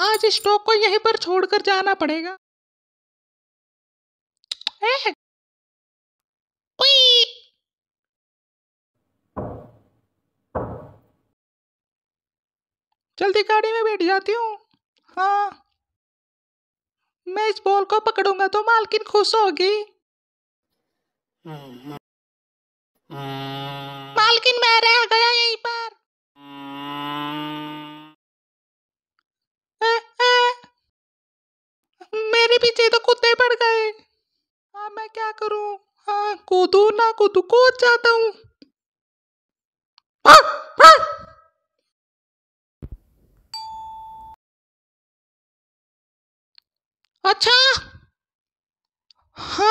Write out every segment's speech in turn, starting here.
आज स्टॉक को यहीं पर छोड़कर जाना पड़ेगा ए, जल्दी गाड़ी में बैठ जाती हूँ हाँ मैं इस बॉल को पकड़ूंगा तो मालकिन खुश होगी हम्म, हम्म, पीछे तो कुत्ते पड़ गए हाँ मैं क्या करूं हाँ कूदू ना कूदू कूद जाता हूँ हाँ, हाँ। अच्छा हाँ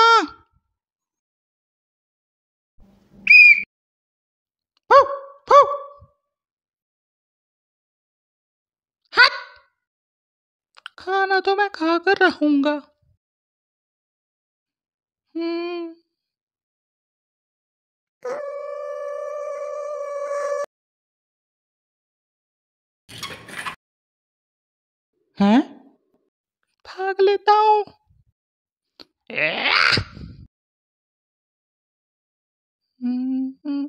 खाना तो मैं खा कर रहूंगा हम्म। हैं भाग लेता हूँ हम्म।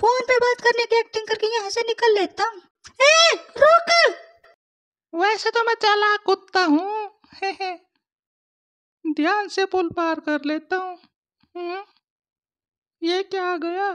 फोन पे बात करने की एक्टिंग करके यहाँ से निकल लेता हूँ ए, रुक वैसे तो मैं चला कुत्ता हूँ ध्यान से पुल पार कर लेता हूँ हम्म। ये क्या आ गया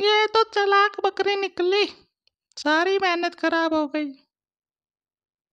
ये तो चलाक बकरी निकली सारी मेहनत खराब हो गई